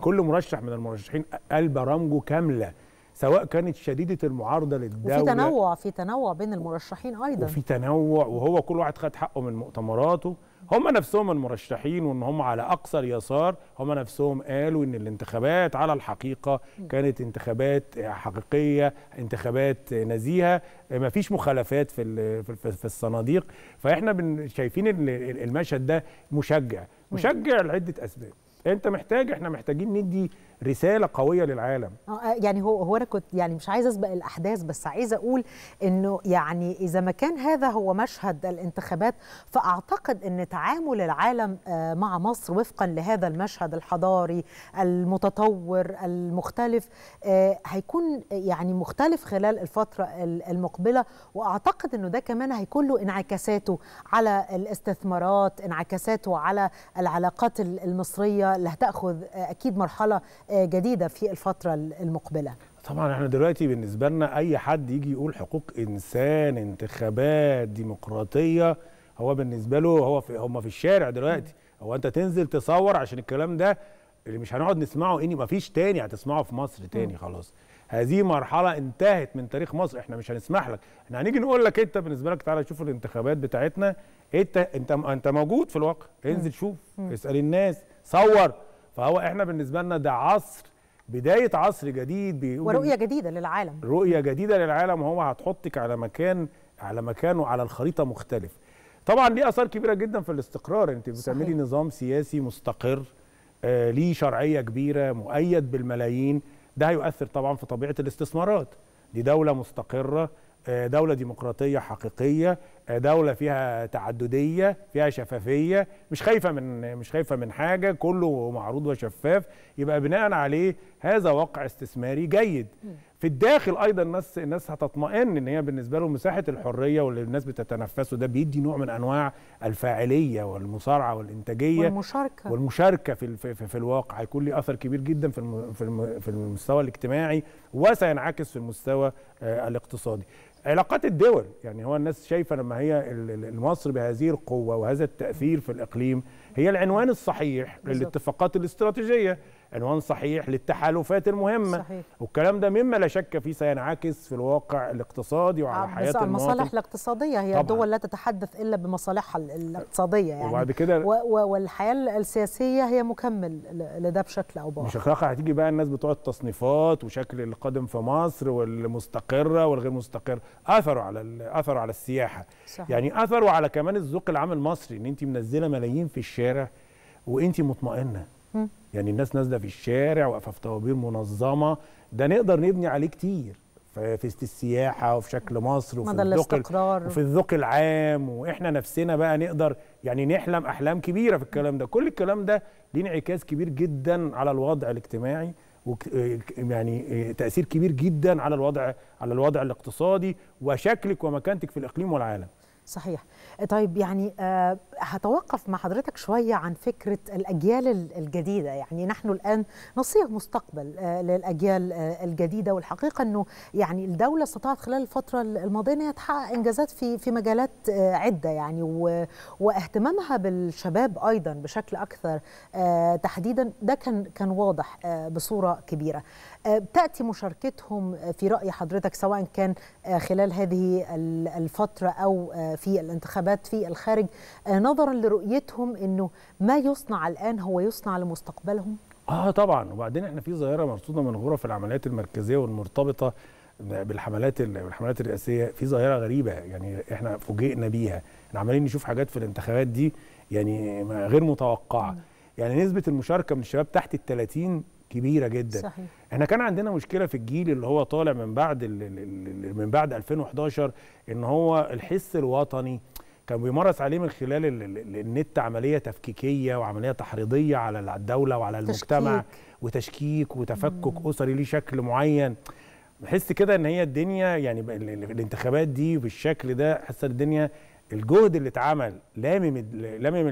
كل مرشح من المرشحين قال برامجه كامله سواء كانت شديده المعارضه للدوله وفي تنوع في تنوع بين المرشحين ايضا وفي تنوع وهو كل واحد خد حقه من مؤتمراته هم نفسهم المرشحين وان هم على اقصى اليسار هم نفسهم قالوا ان الانتخابات على الحقيقه كانت انتخابات حقيقيه انتخابات نزيهه ما فيش مخالفات في في الصناديق فاحنا شايفين المشهد ده مشجع مشجع لعده اسباب انت محتاج احنا محتاجين ندي رساله قويه للعالم آه، آه، يعني هو هو انا كنت يعني مش عايزه اسبق الاحداث بس عايزه اقول انه يعني اذا ما كان هذا هو مشهد الانتخابات فاعتقد ان تعامل العالم آه، مع مصر وفقا لهذا المشهد الحضاري المتطور المختلف هيكون يعني مختلف خلال الفتره المقبله واعتقد انه ده كمان هيكون له انعكاساته على الاستثمارات انعكاساته على العلاقات المصريه اللي هتاخذ اكيد مرحله جديده في الفتره المقبله طبعا احنا دلوقتي بالنسبه لنا اي حد يجي يقول حقوق انسان انتخابات ديمقراطيه هو بالنسبه له هو في هم في الشارع دلوقتي هو انت تنزل تصور عشان الكلام ده اللي مش هنقعد نسمعه اني مفيش تاني هتسمعه في مصر تاني خلاص هذه مرحله انتهت من تاريخ مصر احنا مش هنسمح لك احنا هنيجي نقول لك انت بالنسبه لك تعالى شوف الانتخابات بتاعتنا انت انت انت موجود في الواقع انزل شوف اسال الناس صور فهو احنا بالنسبه لنا ده عصر بدايه عصر جديد بيقول ورؤيه جديده للعالم رؤيه جديده للعالم وهو هتحطك على مكان على مكانه على الخريطه مختلف طبعا ليه اثار كبيره جدا في الاستقرار انت بتعملي صحيح. نظام سياسي مستقر آه ليه شرعيه كبيره مؤيد بالملايين ده هيؤثر طبعا في طبيعه الاستثمارات دي دوله مستقره آه، دولة ديمقراطية حقيقية آه، دولة فيها تعددية فيها شفافية مش خايفة من مش خايفة من حاجة كله معروض وشفاف يبقى بناء عليه هذا واقع استثماري جيد في الداخل ايضا الناس الناس هتطمئن ان هي بالنسبه لهم مساحه الحريه واللي الناس بتتنفسه ده بيدي نوع من انواع الفاعليه والمصارعه والانتاجيه والمشاركه والمشاركه في في, في الواقع هيكون لي اثر كبير جدا في الم في, الم في المستوى الاجتماعي وسينعكس في المستوى آه الاقتصادي علاقات الدول يعني هو الناس شايفه لما هي مصر بهذه القوه وهذا التاثير في الاقليم هي العنوان الصحيح للاتفاقات الاستراتيجيه عنوان صحيح للتحالفات المهمه صحيح. والكلام ده مما لا شك فيه سينعكس في الواقع الاقتصادي وعلى آه، حياه المواطن المصالح الاقتصاديه هي طبعا. الدول لا تتحدث الا بمصالحها الاقتصاديه يعني وبعد كده والحياه السياسيه هي مكمل لده بشكل او باخر مش اخلاقها هتيجي بقى الناس بتوع التصنيفات وشكل القادم في مصر والمستقره والغير مستقره اثروا على اثروا على السياحه صحيح. يعني اثروا على كمان الذوق العام المصري ان انت منزله ملايين في الشارع وانت مطمئنه يعني الناس نازله في الشارع واقفه في طوابير منظمه ده نقدر نبني عليه كتير في السياحه وفي شكل مصر وفي الذوق وفي الذوق العام واحنا نفسنا بقى نقدر يعني نحلم احلام كبيره في الكلام ده كل الكلام ده ليه انعكاس كبير جدا على الوضع الاجتماعي يعني تاثير كبير جدا على الوضع على الوضع الاقتصادي وشكلك ومكانتك في الاقليم والعالم صحيح طيب يعني آه، هتوقف مع حضرتك شوية عن فكرة الأجيال الجديدة يعني نحن الآن نصيغ مستقبل آه، للأجيال آه، الجديدة والحقيقة أنه يعني الدولة استطاعت خلال الفترة الماضية أنها تحقق إنجازات في في مجالات آه، عدة يعني واهتمامها بالشباب أيضا بشكل أكثر تحديدا ده كان كان واضح بصورة كبيرة تأتي مشاركتهم في رأي حضرتك سواء كان خلال هذه الفترة أو في الانتخابات في الخارج نظرا لرؤيتهم انه ما يصنع الان هو يصنع لمستقبلهم اه طبعا وبعدين احنا في ظاهره مرصوده من غرف العمليات المركزيه والمرتبطه بالحملات بالحملات الرئاسيه في ظاهره غريبه يعني احنا فوجئنا بيها احنا عمالين نشوف حاجات في الانتخابات دي يعني غير متوقعه يعني نسبه المشاركه من الشباب تحت ال 30 كبيره جدا صحيح. احنا كان عندنا مشكله في الجيل اللي هو طالع من بعد من بعد 2011 ان هو الحس الوطني كان بيمارس عليه من خلال النت عمليه تفكيكيه وعمليه تحريضيه على الدوله وعلى المجتمع تشكيك. وتشكيك وتفكك مم. اسري ليه شكل معين بحس كده ان هي الدنيا يعني الانتخابات دي بالشكل ده حس الدنيا الجهد اللي اتعمل لامم لامم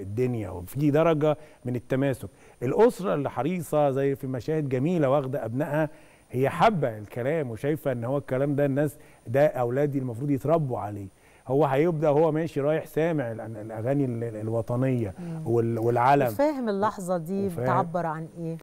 الدنيا وفي درجه من التماسك الاسره اللي حريصه زي في مشاهد جميله واخده ابنائها هي حابه الكلام وشايفه ان هو الكلام ده الناس ده اولادي المفروض يتربوا عليه هو هيبدا هو ماشي رايح سامع الاغاني الوطنيه والعلم فاهم اللحظه دي بتعبر عن ايه